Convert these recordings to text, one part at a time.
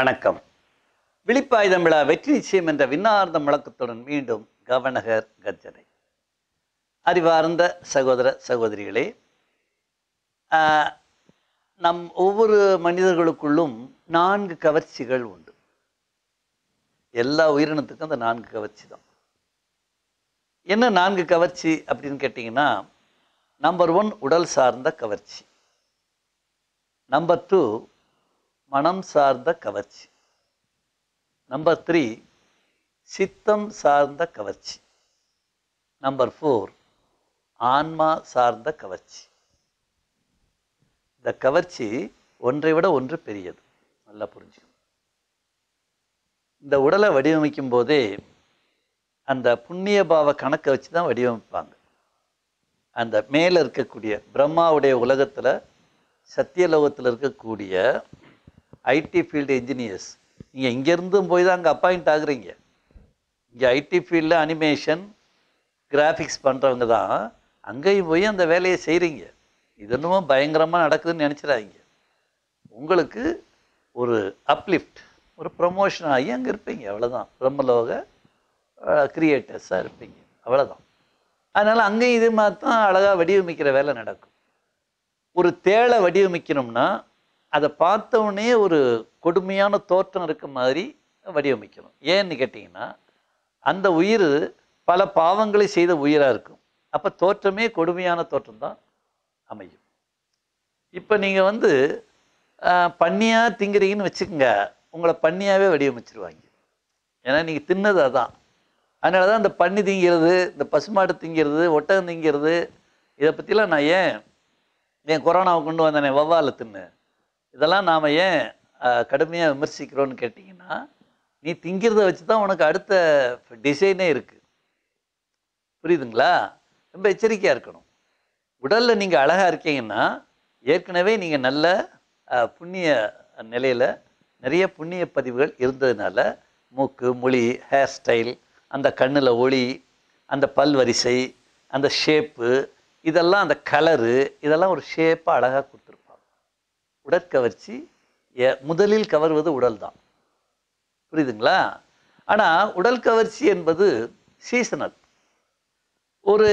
வணக்கம் விழிப்பாயுதம் விழா வெற்றி நிச்சயம் என்ற விண்ணார்ந்த முழக்கத்துடன் மீண்டும் கவனகர் கர்ஜனை அறிவார்ந்த சகோதர சகோதரிகளே நம் ஒவ்வொரு மனிதர்களுக்குள்ளும் நான்கு கவர்ச்சிகள் உண்டு எல்லா உயிரினத்துக்கும் அந்த நான்கு கவர்ச்சி தான் என்ன நான்கு கவர்ச்சி அப்படின்னு கேட்டிங்கன்னா நம்பர் ஒன் உடல் சார்ந்த கவர்ச்சி நம்பர் டூ மனம் சார்ந்த கவர்ச்சி நம்பர் த்ரீ சித்தம் சார்ந்த கவர்ச்சி நம்பர் ஃபோர் ஆன்மா சார்ந்த கவர்ச்சி இந்த கவர்ச்சி ஒன்றை விட ஒன்று பெரியது நல்லா புரிஞ்சுக்கணும் இந்த உடலை வடிவமைக்கும் போதே அந்த புண்ணிய பாவ கணக்கை வச்சு தான் வடிவமைப்பாங்க அந்த மேலே இருக்கக்கூடிய பிரம்மாவுடைய உலகத்தில் சத்தியலோகத்தில் இருக்கக்கூடிய ஐடி ஃபீல்டு இன்ஜினியர்ஸ் நீங்கள் இங்கேருந்தும் போய் தான் அங்கே அப்பாயிண்ட் ஆகுறீங்க இங்கே ஐடி ஃபீல்டில் அனிமேஷன் கிராஃபிக்ஸ் பண்ணுறவங்க தான் அங்கேயும் போய் அந்த வேலையை செய்கிறீங்க இது என்னமோ பயங்கரமாக நடக்குதுன்னு நினச்சிடாதீங்க உங்களுக்கு ஒரு அப்லிஃப்ட் ஒரு ப்ரமோஷன் ஆகி அங்கே இருப்பீங்க அவ்வளோதான் பிரம்மலோக க்ரியேட்டர்ஸாக இருப்பீங்க அவ்வளோதான் அதனால் அங்கேயும் இதே மாதிரி தான் அழகாக வடிவமைக்கிற வேலை நடக்கும் ஒரு தேளை வடிவமைக்கணும்னா அதை பார்த்தவொடனே ஒரு கொடுமையான தோற்றம் இருக்க மாதிரி வடிவமைக்கணும் ஏன்னு கேட்டிங்கன்னா அந்த உயிர் பல பாவங்களை செய்த உயிராக இருக்கும் அப்போ தோற்றமே கொடுமையான தோற்றம் தான் அமையும் இப்போ நீங்கள் வந்து பண்ணியாக திங்கிறீங்கன்னு வச்சுக்கோங்க உங்களை பண்ணியாகவே வடிவமைச்சிருவாங்க ஏன்னா நீங்கள் தின்னது அதான் அதனால தான் இந்த பண்ணி திங்கிறது இந்த பசுமாடு திங்கிறது ஒட்டகம் திங்கிறது இதை பற்றிலாம் நான் ஏன் ஏன் கொரோனாவை கொண்டு வந்தேனே வவ்வாலை தின்னு இதெல்லாம் நாம் ஏன் கடுமையாக விமர்சிக்கிறோன்னு கேட்டிங்கன்னா நீ திங்கிறத வச்சு தான் உனக்கு அடுத்த டிசைனே இருக்குது புரியுதுங்களா ரொம்ப எச்சரிக்கையாக இருக்கணும் உடலில் நீங்கள் அழகாக இருக்கீங்கன்னா ஏற்கனவே நீங்கள் நல்ல புண்ணிய நிலையில் நிறைய புண்ணிய பதிவுகள் இருந்ததுனால மூக்கு மொழி ஹேர் ஸ்டைல் அந்த கண்ணில் ஒளி அந்த பல் வரிசை அந்த ஷேப்பு இதெல்லாம் அந்த கலரு இதெல்லாம் ஒரு ஷேப்பாக அழகாக கொடுத்து உடற்கவர்ச்சி முதலில் கவர்வது உடல் தான் புரியுதுங்களா ஆனால் உடல் கவர்ச்சி என்பது சீசனல் ஒரு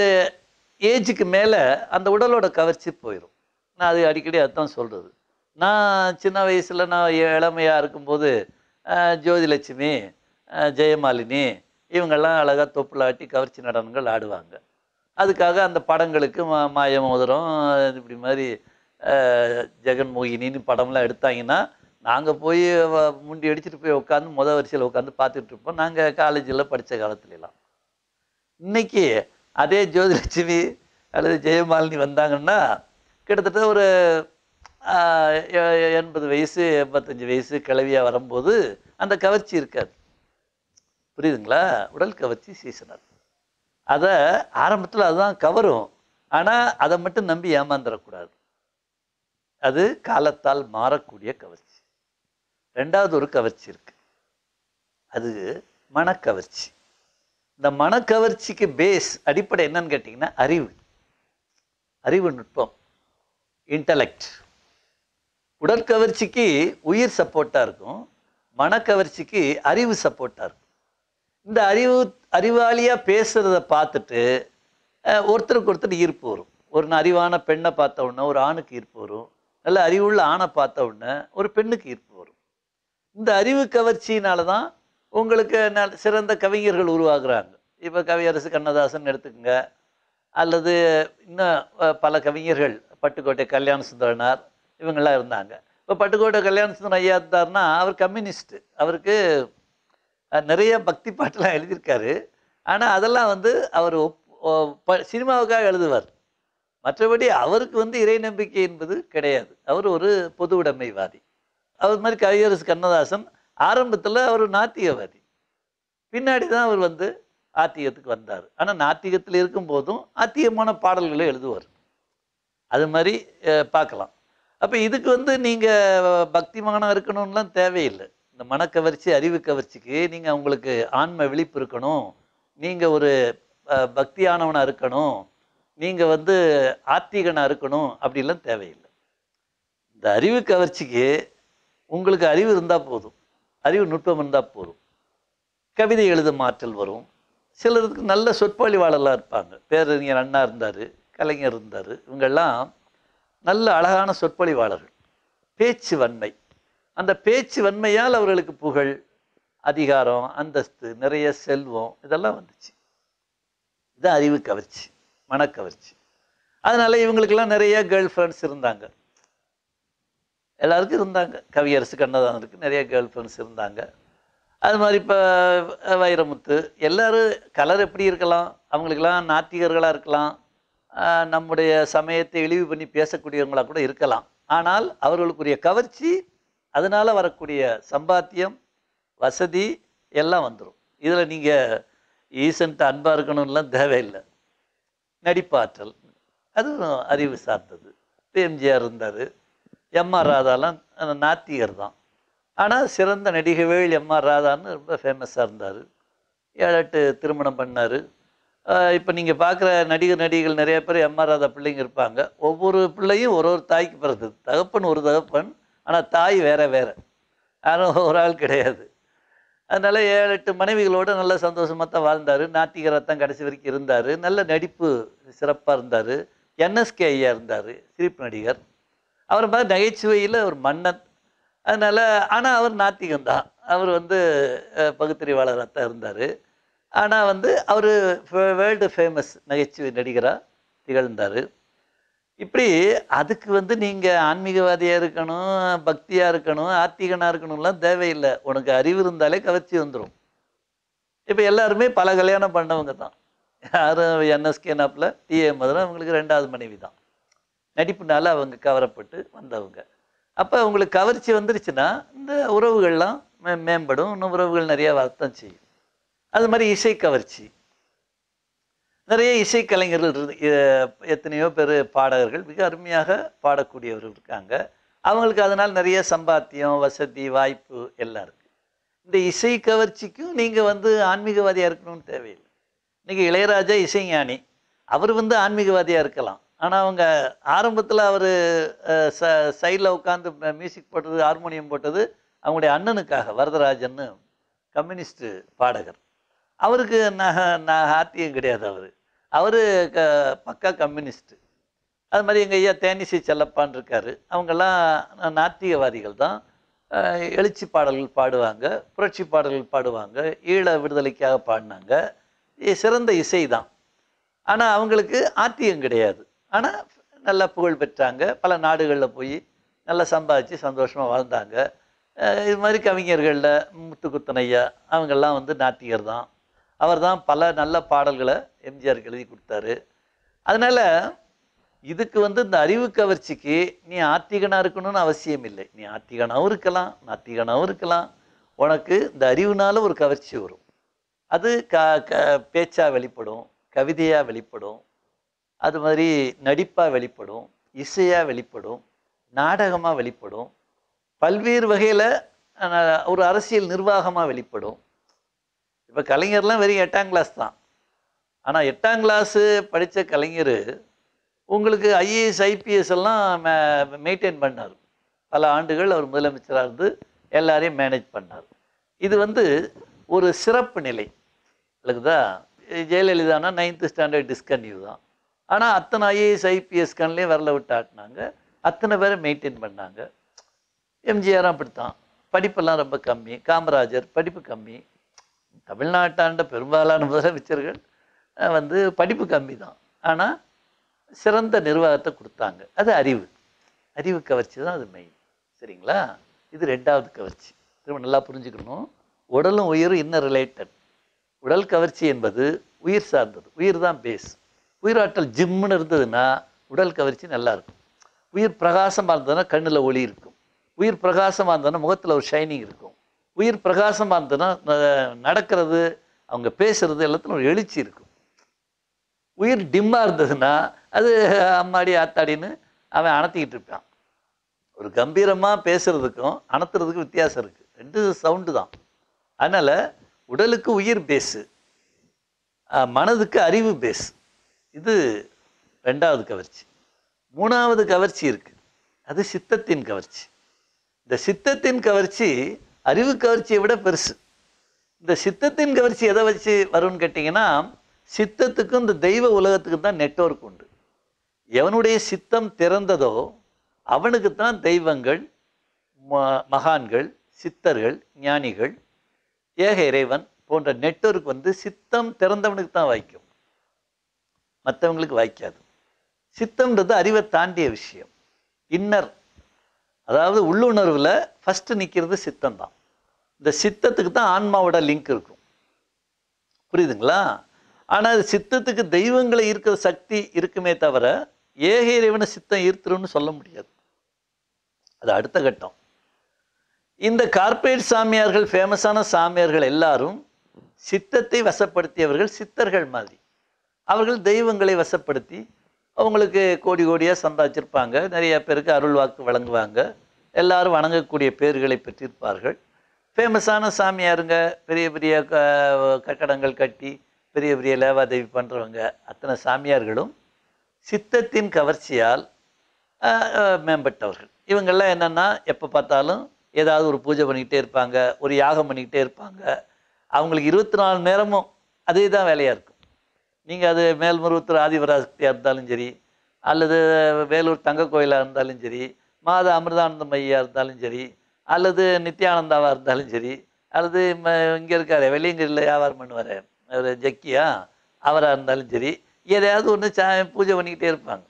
ஏஜுக்கு மேலே அந்த உடலோட கவர்ச்சி போயிடும் நான் அது அடிக்கடி அதுதான் சொல்கிறது நான் சின்ன வயசில் நான் இளமையாக இருக்கும்போது ஜோதிலட்சுமி ஜெயமாலினி இவங்கெல்லாம் அழகாக தொப்புள் ஆட்டி கவர்ச்சி நடனங்கள் ஆடுவாங்க அதுக்காக அந்த படங்களுக்கு மா மோதிரம் இப்படி மாதிரி ஜெகன் மோகினின்னு படம்லாம் எடுத்தாங்கன்னா நாங்கள் போய் முண்டி அடிச்சுட்டு போய் உட்காந்து முதல் வரிசையில் உட்காந்து பார்த்துட்டு இருப்போம் நாங்கள் காலேஜில் படித்த காலத்துலலாம் இன்றைக்கி அதே ஜோதிலட்சுமி அல்லது ஜெயமாலினி வந்தாங்கன்னா கிட்டத்தட்ட ஒரு எண்பது வயசு எண்பத்தஞ்சு வயசு கிளவியாக வரும்போது அந்த கவர்ச்சி இருக்காது புரியுதுங்களா உடல் கவர்ச்சி சீசனர் அதை ஆரம்பத்தில் அதுதான் கவரும் ஆனால் அதை மட்டும் நம்பி ஏமாந்துடக்கூடாது அது காலத்தால் மாறக்கூடிய கவர்ச்சி ரெண்டாவது ஒரு கவர்ச்சி இருக்கு அது மனக்கவர்ச்சி இந்த மனக்கவர்ச்சிக்கு பேஸ் அடிப்படை என்னன்னு கேட்டிங்கன்னா அறிவு அறிவு நுட்பம் இன்டலெக்ட் உடற்கவர்ச்சிக்கு உயிர் சப்போர்ட்டாக இருக்கும் மனக்கவர்ச்சிக்கு அறிவு சப்போர்ட்டாக இருக்கும் இந்த அறிவு அறிவாளியாக பேசுகிறத பார்த்துட்டு ஒருத்தருக்கு ஒருத்தர் ஈர்ப்பு வரும் ஒரு அறிவான பெண்ணை பார்த்த உடனே ஒரு ஆணுக்கு ஈர்ப்பு வரும் நல்ல அறிவுள்ள ஆணை பார்த்த உடனே ஒரு பெண்ணுக்கு ஈர்ப்பு வரும் இந்த அறிவு கவர்ச்சியினால தான் உங்களுக்கு சிறந்த கவிஞர்கள் உருவாகிறாங்க இப்போ கவியரசு கண்ணதாசன் எடுத்துக்கோங்க அல்லது இன்னும் பல கவிஞர்கள் பட்டுக்கோட்டை கல்யாண சுந்தரனார் இவங்கெல்லாம் இருந்தாங்க இப்போ பட்டுக்கோட்டை கல்யாண சுந்தரன் ஐயா இருந்தார்னா அவர் கம்யூனிஸ்ட்டு அவருக்கு நிறைய பக்தி பாட்டெலாம் எழுதியிருக்காரு ஆனால் அதெல்லாம் வந்து அவர் சினிமாவுக்காக எழுதுவார் மற்றபடி அவருக்கு வந்து இறை நம்பிக்கை என்பது கிடையாது அவர் ஒரு பொது உடைமைவாதி அவர் மாதிரி கவியரசு கண்ணதாசன் ஆரம்பத்தில் அவர் நாத்திகவாதி பின்னாடி தான் அவர் வந்து ஆத்தியத்துக்கு வந்தார் ஆனால் நாத்திகத்தில் இருக்கும் போதும் ஆத்தியமான பாடல்களை எழுதுவார் அது மாதிரி பார்க்கலாம் அப்போ இதுக்கு வந்து நீங்கள் பக்திமானம் இருக்கணும்லாம் தேவையில்லை இந்த மனக்கவர்ச்சி அறிவு கவர்ச்சிக்கு நீங்கள் அவங்களுக்கு ஆன்ம விழிப்பு இருக்கணும் நீங்கள் ஒரு பக்தியானவனாக இருக்கணும் நீங்கள் வந்து ஆத்திகனாக இருக்கணும் அப்படிலாம் தேவையில்லை இந்த அறிவு கவர்ச்சிக்கு உங்களுக்கு அறிவு இருந்தால் போதும் அறிவு நுட்பம் இருந்தால் போதும் கவிதை எழுத மாற்றல் வரும் சிலருக்கு நல்ல சொற்பொழிவாளெல்லாம் இருப்பாங்க பேரறிஞர் அண்ணா இருந்தார் கலைஞர் இருந்தார் இவங்கெல்லாம் நல்ல அழகான சொற்பொழிவாளர்கள் பேச்சு வன்மை அந்த பேச்சு வன்மையால் அவர்களுக்கு புகழ் அதிகாரம் அந்தஸ்து நிறைய செல்வம் இதெல்லாம் வந்துச்சு இதுதான் அறிவு கவர்ச்சி மனக்கவர்ச்சி அதனால இவங்களுக்கெல்லாம் நிறைய கேர்ள் ஃப்ரெண்ட்ஸ் இருந்தாங்க எல்லாருக்கும் இருந்தாங்க கவியரசு இருக்குது நிறைய கேர்ள் ஃப்ரெண்ட்ஸ் இருந்தாங்க அது மாதிரி இப்போ வைரமுத்து எல்லோரும் கலர் எப்படி இருக்கலாம் அவங்களுக்கெல்லாம் நாத்திகர்களாக இருக்கலாம் நம்முடைய சமயத்தை இழிவு பண்ணி பேசக்கூடியவங்களாக கூட இருக்கலாம் ஆனால் அவர்களுக்குரிய கவர்ச்சி அதனால் வரக்கூடிய சம்பாத்தியம் வசதி எல்லாம் வந்துடும் இதில் நீங்கள் ஈசன்ட்டு அன்பாக இருக்கணும்லாம் தேவையில்லை நடிப்பாற்றல் அதுவும் அறிவு சார்ந்தது எம்ஜிஆர் இருந்தார் எம்ஆர் ராதாலாம் நாத்திகர் தான் ஆனால் சிறந்த நடிகவேள் எம்ஆர் ராதான்னு ரொம்ப ஃபேமஸாக இருந்தார் ஏழெட்டு திருமணம் பண்ணார் இப்போ நீங்கள் பார்க்குற நடிகர் நடிகைகள் நிறைய பேர் எம்ஆர் ராதா பிள்ளைங்க இருப்பாங்க ஒவ்வொரு பிள்ளையும் ஒரு ஒரு தாய்க்கு பிறந்தது தகப்பன் ஒரு தகப்பன் ஆனால் தாய் வேற வேறு யாரும் ஒரு ஆள் கிடையாது அதனால் ஏழு எட்டு மனைவிகளோடு நல்ல சந்தோஷமாக தான் வாழ்ந்தார் நாட்டிகராக தான் கடைசி வரைக்கும் இருந்தார் நல்ல நடிப்பு சிறப்பாக இருந்தார் என்எஸ்கே ஐயா இருந்தார் சிரிப்பு நடிகர் அவர் மாதிரி நகைச்சுவையில் அவர் மன்னன் அதனால் ஆனால் அவர் நாத்திகம் தான் அவர் வந்து பகுத்தறிவாளராக தான் இருந்தார் ஆனால் வந்து அவர் வேர்ல்டு ஃபேமஸ் நகைச்சுவை நடிகராக திகழ்ந்தார் இப்படி அதுக்கு வந்து நீங்கள் ஆன்மீகவாதியாக இருக்கணும் பக்தியாக இருக்கணும் ஆர்த்திகனாக இருக்கணும்லாம் தேவையில்லை உனக்கு அறிவு இருந்தாலே கவர்ச்சி வந்துடும் இப்போ எல்லாருமே பல கல்யாணம் பண்ணவங்க தான் யாரும் என்எஸ்கே நாப்பில் டிஏ மதுரம் அவங்களுக்கு ரெண்டாவது மனைவி தான் நடிப்புனால அவங்க கவரப்பட்டு வந்தவங்க அப்போ அவங்களுக்கு கவர்ச்சி வந்துருச்சுன்னா இந்த உறவுகள்லாம் மேம்படும் இன்னும் உறவுகள் நிறையா வர்த்தம் செய்யும் அது மாதிரி இசை கவர்ச்சி நிறைய இசைக்கலைஞர்கள் எத்தனையோ பேர் பாடகர்கள் மிக அருமையாக பாடக்கூடியவர்கள் இருக்காங்க அவங்களுக்கு அதனால் நிறைய சம்பாத்தியம் வசதி வாய்ப்பு எல்லாம் இருக்குது இந்த இசை கவர்ச்சிக்கும் நீங்கள் வந்து ஆன்மீகவாதியாக இருக்கணும்னு தேவையில்லை இன்றைக்கி இளையராஜா இசைஞானி அவர் வந்து ஆன்மீகவாதியாக இருக்கலாம் ஆனால் அவங்க ஆரம்பத்தில் அவர் ச சைடில் உட்காந்து மியூசிக் போட்டது ஹார்மோனியம் போட்டது அவங்களுடைய அண்ணனுக்காக வரதராஜன்னு கம்யூனிஸ்ட் பாடகர் அவருக்கு நக நான் ஆத்தியம் கிடையாது அவர் அவர் க பக்கா கம்யூனிஸ்ட்டு அது மாதிரி எங்கள் ஐயா தேனிசி செல்லப்பான் இருக்காரு அவங்கெல்லாம் நாத்திகவாதிகள் தான் எழுச்சி பாடல்கள் பாடுவாங்க புரட்சி பாடல்கள் பாடுவாங்க ஈழ விடுதலைக்காக பாடினாங்க சிறந்த இசை தான் ஆனால் அவங்களுக்கு ஆத்தியம் கிடையாது ஆனால் நல்லா புகழ் பெற்றாங்க பல நாடுகளில் போய் நல்லா சம்பாதிச்சு சந்தோஷமாக வாழ்ந்தாங்க இது மாதிரி கவிஞர்களில் முத்துக்குத்தனையா அவங்கெல்லாம் வந்து நாத்திகர் தான் அவர் தான் பல நல்ல பாடல்களை எம்ஜிஆர் எழுதி கொடுத்தாரு அதனால் இதுக்கு வந்து இந்த அறிவு கவர்ச்சிக்கு நீ ஆத்திகனாக இருக்கணும்னு அவசியம் இல்லை நீ ஆத்திகனாகவும் இருக்கலாம் நாத்திகனாகவும் இருக்கலாம் உனக்கு இந்த அறிவுனால ஒரு கவர்ச்சி வரும் அது க க பேச்சாக வெளிப்படும் கவிதையாக வெளிப்படும் அது மாதிரி நடிப்பாக வெளிப்படும் இசையாக வெளிப்படும் நாடகமாக வெளிப்படும் பல்வேறு வகையில் ஒரு அரசியல் நிர்வாகமாக வெளிப்படும் இப்போ கலைஞர்லாம் வெறும் எட்டாம் கிளாஸ் தான் ஆனால் எட்டாம் கிளாஸு படித்த கலைஞர் உங்களுக்கு ஐஏஎஸ் ஐபிஎஸ் எல்லாம் மெயின்டைன் பண்ணார் பல ஆண்டுகள் அவர் முதலமைச்சராக இருந்து எல்லாரையும் மேனேஜ் பண்ணார் இது வந்து ஒரு சிறப்பு நிலை இல்லைதா ஜெயலலிதானா நைன்த்து ஸ்டாண்டர்ட் டிஸ்கன்யூ தான் ஆனால் அத்தனை ஐஏஎஸ் ஐபிஎஸ் கண்லேயும் வரல விட்டு ஆட்டினாங்க அத்தனை பேரை மெயின்டைன் பண்ணாங்க எம்ஜிஆரும் அப்படித்தான் படிப்பெல்லாம் ரொம்ப கம்மி காமராஜர் படிப்பு கம்மி தமிழ்நாட்டாண்ட பெரும்பாலான முதலமைச்சர்கள் வந்து படிப்பு கம்மி தான் ஆனால் சிறந்த நிர்வாகத்தை கொடுத்தாங்க அது அறிவு அறிவு கவர்ச்சி தான் அது மெயின் சரிங்களா இது ரெண்டாவது கவர்ச்சி திரும்ப நல்லா புரிஞ்சுக்கணும் உடலும் உயிரும் இன்னும் ரிலேட்டட் உடல் கவர்ச்சி என்பது உயிர் சார்ந்தது உயிர் தான் பேஸ் உயிராற்றல் ஜிம்முன்னு இருந்ததுன்னா உடல் கவர்ச்சி நல்லாயிருக்கும் உயிர் பிரகாசமாக இருந்ததுன்னா கண்ணில் ஒளி இருக்கும் உயிர் பிரகாசமாக இருந்ததுன்னா முகத்தில் ஒரு ஷைனிங் இருக்கும் உயிர் பிரகாசமாக இருந்ததுன்னா நடக்கிறது அவங்க பேசுகிறது எல்லாத்துலையும் ஒரு எழுச்சி இருக்கும் உயிர் டிம்மாக இருந்ததுன்னா அது அம்மாடி ஆத்தாடின்னு அவன் அணத்திக்கிட்டு இருப்பான் ஒரு கம்பீரமாக பேசுறதுக்கும் அணத்துறதுக்கும் வித்தியாசம் இருக்குது ரெண்டு சவுண்டு தான் அதனால் உடலுக்கு உயிர் பேசு மனதுக்கு அறிவு பேஸ் இது ரெண்டாவது கவர்ச்சி மூணாவது கவர்ச்சி இருக்குது அது சித்தத்தின் கவர்ச்சி இந்த சித்தத்தின் கவர்ச்சி அறிவு கவர்ச்சியை விட பெருசு இந்த சித்தத்தின் கவர்ச்சி எதை வச்சு வரும்னு கேட்டிங்கன்னா சித்தத்துக்கும் இந்த தெய்வ உலகத்துக்கு தான் நெட்ஒர்க் உண்டு எவனுடைய சித்தம் திறந்ததோ அவனுக்கு தான் தெய்வங்கள் மகான்கள் சித்தர்கள் ஞானிகள் ஏக இறைவன் போன்ற நெட்ஒர்க் வந்து சித்தம் திறந்தவனுக்கு தான் வாய்க்கும் மற்றவங்களுக்கு வாய்க்காது சித்தம்ன்றது அறிவை தாண்டிய விஷயம் இன்னர் அதாவது உள்ளுணர்வில் ஃபஸ்ட்டு நிற்கிறது சித்தம் தான் இந்த சித்தத்துக்கு தான் ஆன்மாவோட லிங்க் இருக்கும் புரியுதுங்களா ஆனால் சித்தத்துக்கு தெய்வங்களை ஈர்க்கிற சக்தி இருக்குமே தவிர ஏக இறைவனை சித்தம் ஈர்த்துருன்னு சொல்ல முடியாது அது அடுத்த கட்டம் இந்த கார்பரேட் சாமியார்கள் ஃபேமஸான சாமியார்கள் எல்லாரும் சித்தத்தை வசப்படுத்தியவர்கள் சித்தர்கள் மாதிரி அவர்கள் தெய்வங்களை வசப்படுத்தி அவங்களுக்கு கோடி கோடியாக சம்பாதிச்சிருப்பாங்க நிறைய பேருக்கு அருள் வாக்கு வழங்குவாங்க எல்லாரும் வணங்கக்கூடிய பேர்களை பெற்றிருப்பார்கள் ஃபேமஸான சாமியாருங்க பெரிய பெரிய கட்டடங்கள் கட்டி பெரிய பெரிய லேவாதேவி பண்ணுறவங்க அத்தனை சாமியார்களும் சித்தத்தின் கவர்ச்சியால் மேம்பட்டவர்கள் இவங்கள்லாம் என்னென்னா எப்போ பார்த்தாலும் ஏதாவது ஒரு பூஜை பண்ணிக்கிட்டே இருப்பாங்க ஒரு யாகம் பண்ணிக்கிட்டே இருப்பாங்க அவங்களுக்கு இருபத்தி நாலு நேரமும் அதே தான் வேலையாக இருக்கும் நீங்கள் அது மேல்முருவத்தூர் ஆதிபராசக்தியாக இருந்தாலும் சரி அல்லது வேலூர் தங்க கோயிலாக இருந்தாலும் சரி மாதா அமிர்தானந்த மையாக இருந்தாலும் சரி அல்லது நித்யானந்தாவாக இருந்தாலும் சரி அல்லது இங்கே இருக்கார் வெளியங்கிரியில் வியாபாரம் பண்ணுவார் அவர் ஜக்கியா அவராக இருந்தாலும் சரி எதையாவது ஒன்று சா பூஜை பண்ணிக்கிட்டே இருப்பாங்க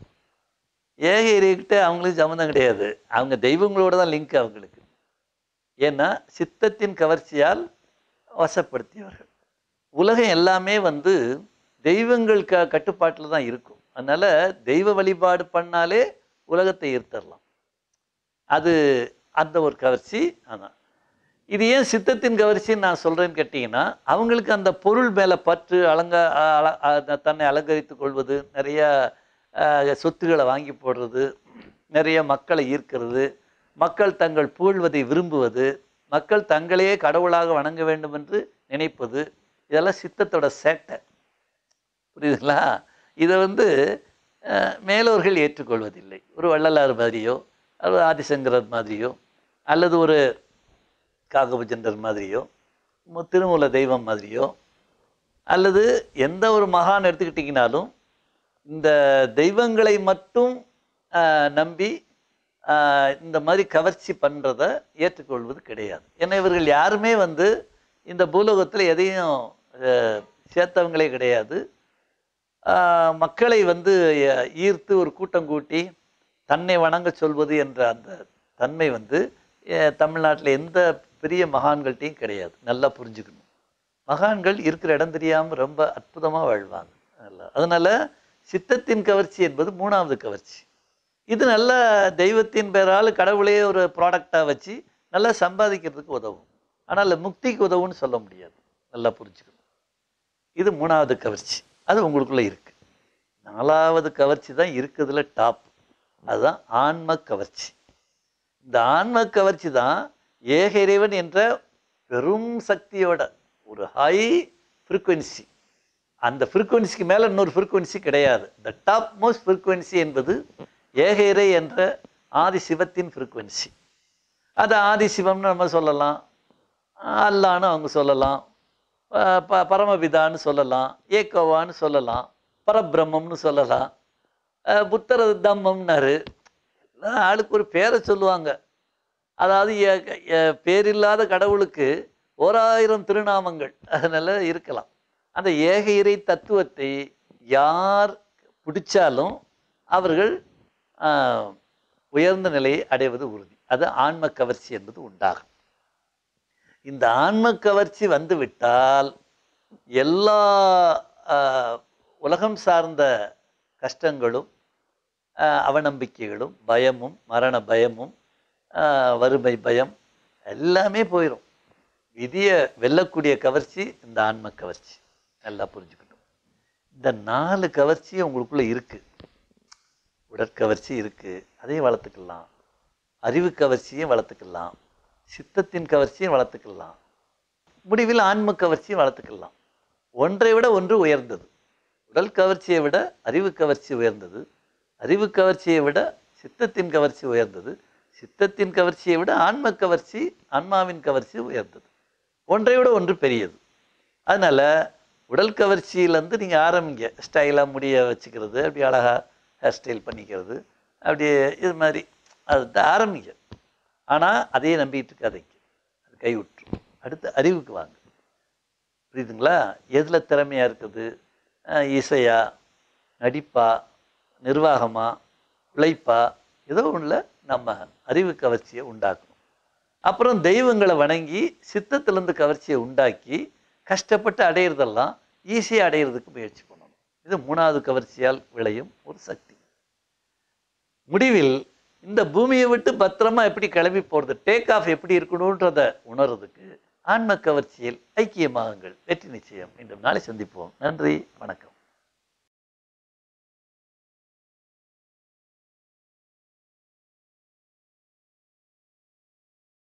ஏக ஏகிரிக்கிட்ட அவங்களுக்கு சம்மந்தம் கிடையாது அவங்க தெய்வங்களோட தான் லிங்க் அவங்களுக்கு ஏன்னா சித்தத்தின் கவர்ச்சியால் வசப்படுத்தியவர்கள் உலகம் எல்லாமே வந்து தெய்வங்கள் க கட்டுப்பாட்டில் தான் இருக்கும் அதனால் தெய்வ வழிபாடு பண்ணாலே உலகத்தை ஈர்த்தரலாம் அது அந்த ஒரு கவர்ச்சி அதான் இது ஏன் சித்தத்தின் கவர்ச்சின்னு நான் சொல்கிறேன்னு கேட்டிங்கன்னா அவங்களுக்கு அந்த பொருள் மேலே பற்று அலங்க தன்னை அலங்கரித்து கொள்வது நிறையா சொத்துக்களை வாங்கி போடுறது நிறைய மக்களை ஈர்க்கிறது மக்கள் தங்கள் புகழ்வதை விரும்புவது மக்கள் தங்களையே கடவுளாக வணங்க வேண்டும் என்று நினைப்பது இதெல்லாம் சித்தத்தோட சேட்டை புரியுதுங்களா இதை வந்து மேலோர்கள் ஏற்றுக்கொள்வதில்லை ஒரு வள்ளலார் மாதிரியோ அல்லது ஆதிசங்கரர் மாதிரியோ அல்லது ஒரு காகபுச்சண்டர் மாதிரியோ திருமூல தெய்வம் மாதிரியோ அல்லது எந்த ஒரு மகான் எடுத்துக்கிட்டிங்கனாலும் இந்த தெய்வங்களை மட்டும் நம்பி இந்த மாதிரி கவர்ச்சி பண்ணுறத ஏற்றுக்கொள்வது கிடையாது ஏன்னா இவர்கள் யாருமே வந்து இந்த பூலோகத்தில் எதையும் சேர்த்தவங்களே கிடையாது மக்களை வந்து ஈர்த்து ஒரு கூட்டம் கூட்டி தன்னை வணங்க சொல்வது என்ற அந்த தன்மை வந்து தமிழ்நாட்டில் எந்த பெரிய மகான்கள்ட்டையும் கிடையாது நல்லா புரிஞ்சுக்கணும் மகான்கள் இருக்கிற இடம் தெரியாமல் ரொம்ப அற்புதமாக வாழ்வாங்க நல்லா அதனால் சித்தத்தின் கவர்ச்சி என்பது மூணாவது கவர்ச்சி இது நல்ல தெய்வத்தின் பெயரால் கடவுளே ஒரு ப்ராடக்டாக வச்சு நல்லா சம்பாதிக்கிறதுக்கு உதவும் ஆனால் முக்திக்கு உதவும்னு சொல்ல முடியாது நல்லா புரிஞ்சுக்கணும் இது மூணாவது கவர்ச்சி அது உங்களுக்குள்ளே இருக்குது நாலாவது கவர்ச்சி தான் இருக்குதில் டாப் அதுதான் ஆன்ம கவர்ச்சி இந்த ஆன்ம கவர்ச்சி தான் ஏக இறைவன் என்ற பெரும் சக்தியோட ஒரு ஹை ஃப்ரீக்வன்சி அந்த ஃப்ரீக்வன்சிக்கு மேலே இன்னொரு ஃப்ரீக்வன்சி கிடையாது த டாப் மோஸ்ட் ஃப்ரீக்வன்சி என்பது ஏக இறை என்ற ஆதி சிவத்தின் ஃப்ரீக்குவென்சி அது ஆதி சிவம்னு நம்ம சொல்லலாம் அல்லான்னு அவங்க சொல்லலாம் ப பரமபிதான்னு சொல்லலாம் ஏகோவான்னு சொல்லலாம் பரபிரம்மம்னு சொல்லலாம் புத்தர தம்மம்னாரு ஆளுக்கு ஒரு பேரை சொல்லுவாங்க அதாவது பேரில்லாத கடவுளுக்கு ஓராயிரம் திருநாமங்கள் அதனால் இருக்கலாம் அந்த ஏக இறை தத்துவத்தை யார் பிடிச்சாலும் அவர்கள் உயர்ந்த நிலையை அடைவது உறுதி அது ஆன்ம கவர்ச்சி என்பது உண்டாகும் இந்த ஆன்ம கவர்ச்சி வந்துவிட்டால் எல்லா உலகம் சார்ந்த கஷ்டங்களும் அவநம்பிக்கைகளும் பயமும் மரண பயமும் வறுமை பயம் எல்லாமே போயிடும் விதியை வெல்லக்கூடிய கவர்ச்சி இந்த ஆன்ம கவர்ச்சி நல்லா புரிஞ்சுக்கணும் இந்த நாலு கவர்ச்சியும் உங்களுக்குள்ளே இருக்குது உடற்கவர்ச்சி இருக்குது அதையும் வளர்த்துக்கலாம் அறிவு கவர்ச்சியும் வளர்த்துக்கலாம் சித்தத்தின் கவர்ச்சியும் வளர்த்துக்கலாம் முடிவில் ஆன்ம கவர்ச்சியும் வளர்த்துக்கலாம் ஒன்றை விட ஒன்று உயர்ந்தது உடல் கவர்ச்சியை விட அறிவு கவர்ச்சி உயர்ந்தது அறிவு கவர்ச்சியை விட சித்தத்தின் கவர்ச்சி உயர்ந்தது சித்தத்தின் கவர்ச்சியை விட ஆன்ம கவர்ச்சி ஆன்மாவின் கவர்ச்சி உயர்ந்தது ஒன்றை விட ஒன்று பெரியது அதனால் உடல் கவர்ச்சியிலேருந்து நீங்கள் ஆரம்பிங்க ஸ்டைலாக முடிய வச்சுக்கிறது அப்படி அழகாக ஹேர் ஸ்டைல் பண்ணிக்கிறது அப்படியே இது மாதிரி அது ஆரம்பிங்க ஆனால் அதையே நம்பிக்கிட்டு இருக்காதைங்க அது கைவிட்டு அடுத்து அறிவுக்கு வாங்க புரியுதுங்களா எதில் திறமையாக இருக்குது இசையா நடிப்பா நிர்வாகமாக உழைப்பாக ஏதோ ஒன்றில் நம்ம அறிவு கவர்ச்சியை உண்டாக்கணும் அப்புறம் தெய்வங்களை வணங்கி சித்தத்திலேருந்து கவர்ச்சியை உண்டாக்கி கஷ்டப்பட்டு அடையிறதெல்லாம் ஈஸியாக அடையிறதுக்கு முயற்சி பண்ணணும் இது மூணாவது கவர்ச்சியால் விளையும் ஒரு சக்தி முடிவில் இந்த பூமியை விட்டு பத்திரமா எப்படி கிளம்பி போகிறது டேக் ஆஃப் எப்படி இருக்கணுன்றத உணர்றதுக்கு ஆன்ம கவர்ச்சியில் ஐக்கியமாகுங்கள் வெற்றி நிச்சயம் மீண்டும் நாளை சந்திப்போம் நன்றி வணக்கம்